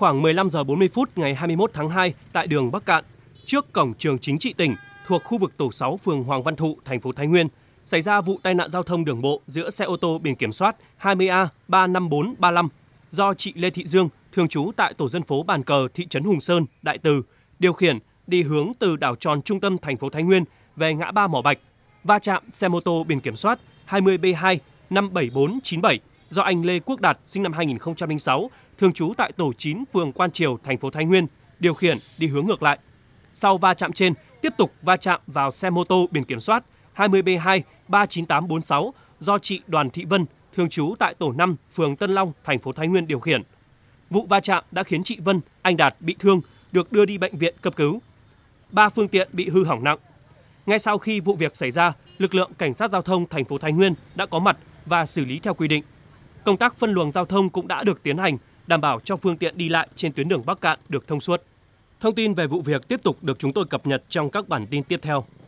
Khoảng 15 giờ 40 phút ngày 21 tháng 2 tại đường Bắc Cạn, trước cổng trường chính trị tỉnh thuộc khu vực tổ 6 phường Hoàng Văn Thụ, thành phố Thái Nguyên, xảy ra vụ tai nạn giao thông đường bộ giữa xe ô tô biển kiểm soát 20A 35435 do chị Lê Thị Dương, thường trú tại tổ dân phố Bàn Cờ, thị trấn Hùng Sơn, Đại Từ, điều khiển đi hướng từ đảo tròn trung tâm thành phố Thái Nguyên về ngã ba Mỏ Bạch, va chạm xe mô tô biển kiểm soát 20B2 57497 do anh Lê Quốc Đạt, sinh năm 2006, thường trú tại tổ 9, phường Quan Triều, thành phố Thái Nguyên, điều khiển đi hướng ngược lại. Sau va chạm trên, tiếp tục va chạm vào xe mô tô biển kiểm soát 20B2 39846 do chị Đoàn Thị Vân, thường trú tại tổ 5, phường Tân Long, thành phố Thái Nguyên điều khiển. Vụ va chạm đã khiến chị Vân, anh Đạt bị thương, được đưa đi bệnh viện cấp cứu. Ba phương tiện bị hư hỏng nặng. Ngay sau khi vụ việc xảy ra, lực lượng cảnh sát giao thông thành phố Thái Nguyên đã có mặt và xử lý theo quy định công tác phân luồng giao thông cũng đã được tiến hành, đảm bảo cho phương tiện đi lại trên tuyến đường Bắc Cạn được thông suốt. Thông tin về vụ việc tiếp tục được chúng tôi cập nhật trong các bản tin tiếp theo.